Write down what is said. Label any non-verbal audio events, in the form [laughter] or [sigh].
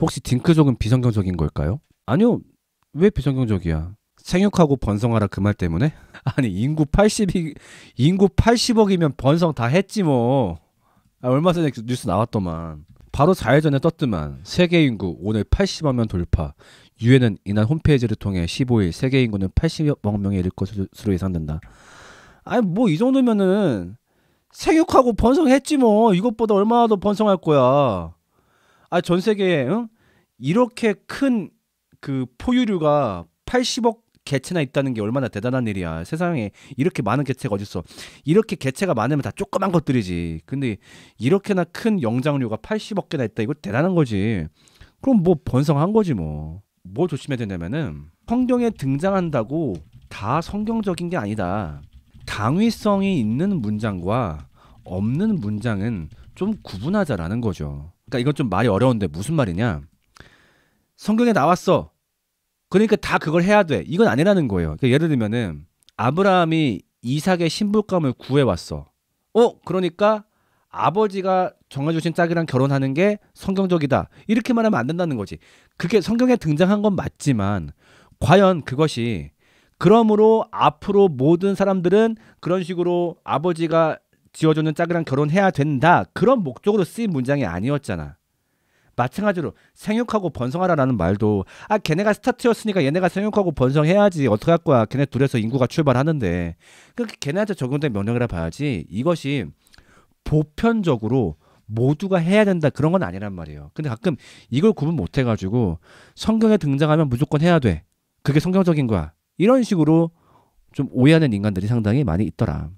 혹시 딩크족은 비성경적인 걸까요? 아니요. 왜 비성경적이야? 생육하고 번성하라 그 말 때문에? [laughs] 아니 인구 80이 인구 80억이면 번성 다 했지 뭐. 아, 얼마 전에 뉴스 나왔더만. 바로 4일 전에 떴더만 세계 인구 오늘 8 0억명 돌파. 유엔은 이날 홈페이지를 통해 15일 세계 인구는 80억 명에 이를 것으로 예상된다. 아니 뭐 이 정도면은 생육하고 번성했지 뭐 이것보다 얼마나 더 번성할 거야. 아전 세계에 응? 이렇게 큰 그 포유류가 80억 개체나 있다는 게 얼마나 대단한 일이야. 세상에 이렇게 많은 개체가 어딨어. 이렇게 개체가 많으면 다 조그만 것들이지. 근데 이렇게나 큰 영장류가 80억 개나 있다. 이거 대단한 거지. 그럼 뭐 번성한 거지 뭐. 뭐 조심해야 되냐면은 성경에 등장한다고 다 성경적인 게 아니다. 당위성이 있는 문장과 없는 문장은 좀 구분하자라는 거죠. 그러니까 이건 좀 말이 어려운데 무슨 말이냐? 성경에 나왔어. 그러니까 다 그걸 해야 돼. 이건 아니라는 거예요. 그러니까 예를 들면은 아브라함이 이삭의 신부감을 구해 왔어. 어, 그러니까 아버지가 정해주신 짝이랑 결혼하는 게 성경적이다. 이렇게 말하면 안 된다는 거지. 그게 성경에 등장한 건 맞지만 과연 그것이 그러므로 앞으로 모든 사람들은 그런 식으로 아버지가 지어주는 짝이랑 결혼해야 된다 그런 목적으로 쓰인 문장이 아니었잖아. 마찬가지로 생육하고 번성하라라는 말도 아 걔네가 스타트였으니까 얘네가 생육하고 번성해야지 어떻게 할 거야 걔네 둘에서 인구가 출발하는데 그그러 걔네한테 적용된 명령이라 봐야지 이것이 보편적으로 모두가 해야 된다 그런 건 아니란 말이에요 근데 가끔 이걸 구분 못 해가지고 성경에 등장하면 무조건 해야 돼 그게 성경적인 거야 이런 식으로 좀 오해하는 인간들이 상당히 많이 있더라